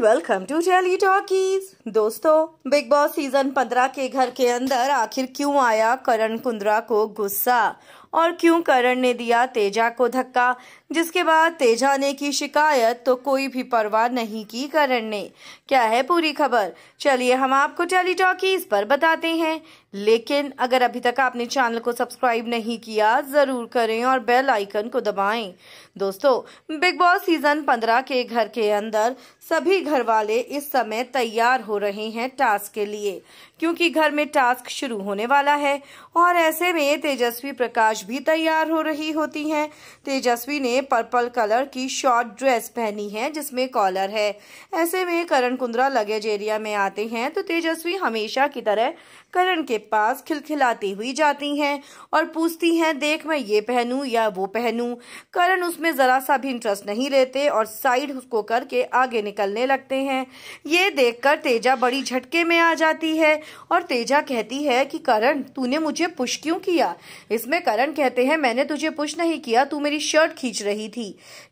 welcome to Tele Talkies दोस्तों Bigg Boss season 15 के घर के अंदर आखिर क्यों आया करण कुंद्रा को गुस्सा और क्यों करण ने दिया तेजा को धक्का जिसके बाद तेजा ने की शिकायत तो कोई भी परवाह नहीं की करण ने क्या है पूरी खबर चलिए हम आपको टेलीटॉकी इस पर बताते हैं लेकिन अगर अभी तक आपने चैनल को सब्सक्राइब नहीं किया जरूर करें और बेल आइकन को दबाएं दोस्तों बिग बॉस सीजन 15 के घर के अंदर सभी घर वाले इस समय तैयार हो रहे हैं टास्क के लिए क्योंकि घर में टास्क शुरू होने वाला है और ऐसे में तेजस्वी प्रकाश फ्लश भी तैयार हो रही होती हैं तेजस्वी ने पर्पल कलर की शॉर्ट ड्रेस पहनी है जिसमें कॉलर है ऐसे में करण कुंद्रा लगेज एरिया में आते हैं तो तेजस्वी हमेशा की तरह करण के पास खिलखिलाती हुई जाती हैं और पूछती हैं देख मैं ये पहनूं या वो पहनूं करण उसमें ज़रा सा भी इंटरेस्ट नहीं लेते और साइड उसको करके आगे निकलने लगते हैं ये देखकर तेजा बड़ी झटके में आ जाती है और तेजा कहती है कि करण तूने मुझे पुश क्यों किया इसमें करण करण कहते हैं मैंने तुझे पुश नहीं किया तू मेरी शर्ट खींच रही थी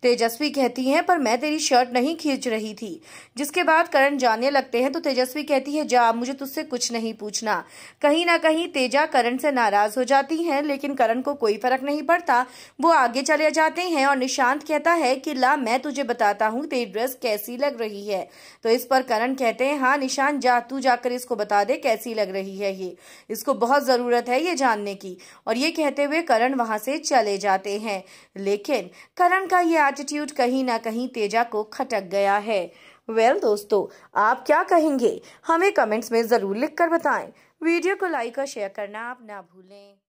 तेजस्वी कहती है पर मैं तेरी शर्ट नहीं खींच रही थी जिसके बाद करण जाने लगते हैं तो तेजस्वी कहती है जा मुझे तुझसे कुछ नहीं पूछना कहीं ना कहीं तेजा करण से नाराज हो जाती हैं लेकिन करण को कोई फर्क नहीं पड़ता वो आगे चले जाते हैं और निशांत कहता है कि ला मैं तुझे बताता हूँ तेरी ड्रेस कैसी लग रही है तो इस पर करण कहते हैं हाँ निशांत जा तू जाकर इसको बता दे कैसी लग रही है ये इसको बहुत ज़रूरत है ये जानने की और ये कहते हुए करण वहां से चले जाते हैं लेकिन करण का ये एटीट्यूड कहीं ना कहीं तेजा को खटक गया है वेल well, दोस्तों आप क्या कहेंगे हमें कमेंट्स में ज़रूर लिखकर बताएं वीडियो को लाइक और शेयर करना आप ना भूलें